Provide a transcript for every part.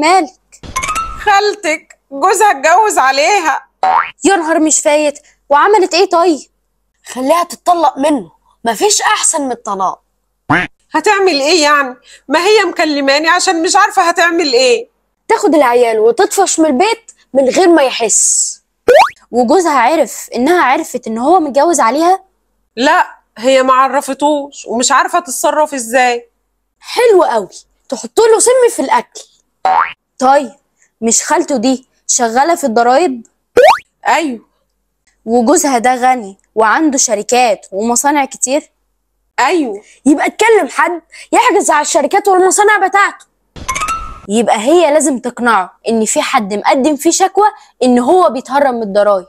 مالك خالتك جوزها اتجوز عليها يا نهار مش فايت وعملت ايه طيب خليها تتطلق منه مفيش احسن من الطلاق هتعمل ايه يعني ما هي مكلماني عشان مش عارفه هتعمل ايه تاخد العيال وتطفش من البيت من غير ما يحس وجوزها عرف انها عرفت ان هو متجوز عليها لا هي ما عرفتوش ومش عارفه تتصرف ازاي حلو قوي تحط له سم في الاكل طيب مش خالته دي شغالة في الضرايب؟ أيوه وجوزها ده غني وعنده شركات ومصانع كتير؟ أيوه يبقى تكلم حد يحجز على الشركات والمصانع بتاعته يبقى هي لازم تقنعه إن في حد مقدم فيه شكوى إن هو بيتهرب من الضرايب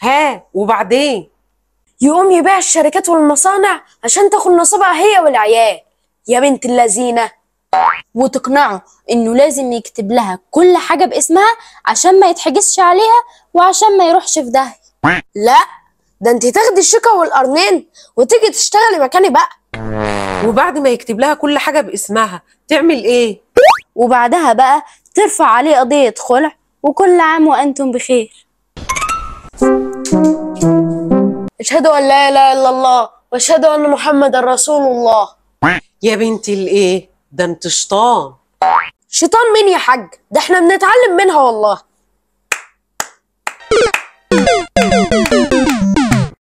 ها وبعدين؟ يقوم يبيع الشركات والمصانع عشان تاخد نصيبها هي والعيال يا بنت اللذينه وتقنعه انه لازم يكتب لها كل حاجه باسمها عشان ما يتحجزش عليها وعشان ما يروحش في ده لا ده انت تاخدي الشيكه والقرنين وتيجي تشتغلي مكاني بقى وبعد ما يكتب لها كل حاجه باسمها تعمل ايه وبعدها بقى ترفع عليه قضيه خلع وكل عام وانتم بخير اشهد ان لا اله الا الله واشهد ان محمد رسول الله يا بنتي الايه ده انت شيطان شيطان مين يا حاج ده احنا بنتعلم منها والله